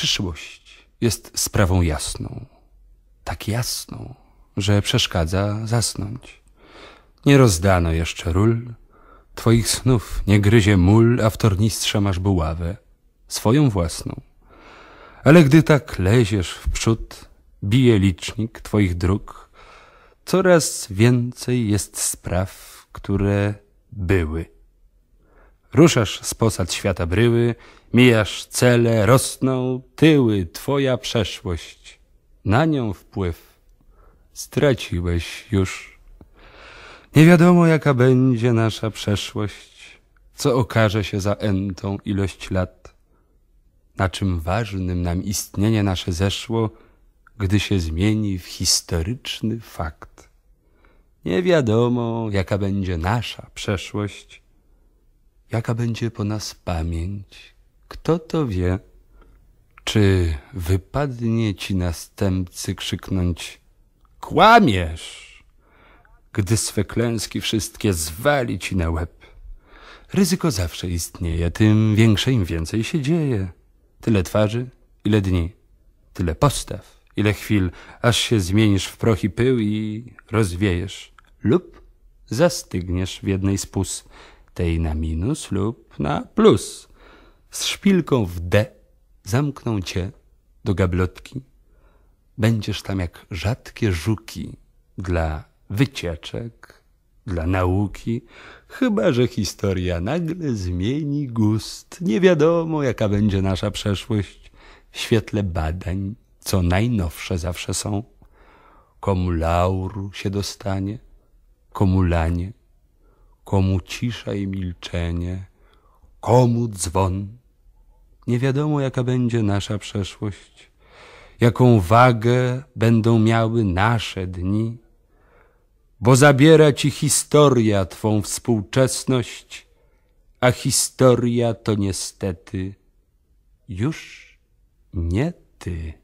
Przyszłość jest sprawą jasną. Tak jasną, że przeszkadza zasnąć. Nie rozdano jeszcze ról, Twoich snów nie gryzie mól, a w tornistrze masz buławę, swoją własną. Ale gdy tak leziesz w przód, bije licznik Twoich dróg, coraz więcej jest spraw, które były. Ruszasz z posad świata bryły, mijasz cele, rosną tyły, twoja przeszłość. Na nią wpływ straciłeś już. Nie wiadomo, jaka będzie nasza przeszłość, co okaże się za entą ilość lat. Na czym ważnym nam istnienie nasze zeszło, gdy się zmieni w historyczny fakt. Nie wiadomo, jaka będzie nasza przeszłość, Jaka będzie po nas pamięć? Kto to wie? Czy wypadnie ci następcy krzyknąć Kłamiesz! Gdy swe klęski wszystkie zwali ci na łeb. Ryzyko zawsze istnieje, tym większe im więcej się dzieje. Tyle twarzy, ile dni, tyle postaw, ile chwil, aż się zmienisz w proch i pył i rozwiejesz. Lub zastygniesz w jednej z pus tej na minus lub na plus. Z szpilką w D zamkną cię do gablotki. Będziesz tam jak rzadkie żuki dla wycieczek, dla nauki, chyba że historia nagle zmieni gust. Nie wiadomo, jaka będzie nasza przeszłość. W świetle badań, co najnowsze zawsze są. Komu lauru się dostanie, komu lanie komu cisza i milczenie, komu dzwon. Nie wiadomo, jaka będzie nasza przeszłość, jaką wagę będą miały nasze dni, bo zabiera ci historia twą współczesność, a historia to niestety już nie ty.